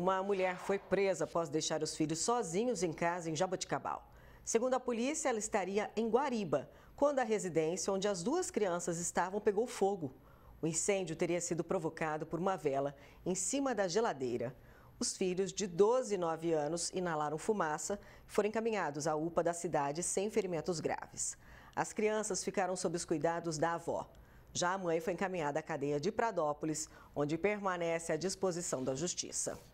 Uma mulher foi presa após deixar os filhos sozinhos em casa em Jaboticabal. Segundo a polícia, ela estaria em Guariba, quando a residência onde as duas crianças estavam pegou fogo. O incêndio teria sido provocado por uma vela em cima da geladeira. Os filhos de 12 e 9 anos inalaram fumaça e foram encaminhados à UPA da cidade sem ferimentos graves. As crianças ficaram sob os cuidados da avó. Já a mãe foi encaminhada à cadeia de Pradópolis, onde permanece à disposição da justiça.